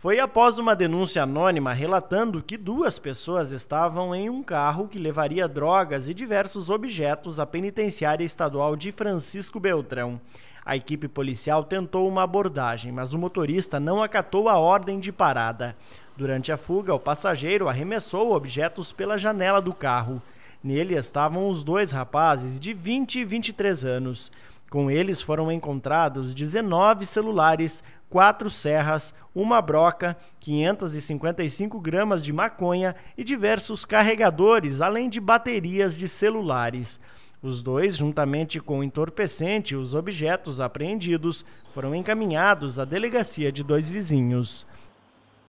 Foi após uma denúncia anônima relatando que duas pessoas estavam em um carro que levaria drogas e diversos objetos à penitenciária estadual de Francisco Beltrão. A equipe policial tentou uma abordagem, mas o motorista não acatou a ordem de parada. Durante a fuga, o passageiro arremessou objetos pela janela do carro. Nele estavam os dois rapazes de 20 e 23 anos. Com eles foram encontrados 19 celulares, quatro serras, uma broca, 555 gramas de maconha e diversos carregadores, além de baterias de celulares. Os dois, juntamente com o entorpecente e os objetos apreendidos, foram encaminhados à delegacia de dois vizinhos.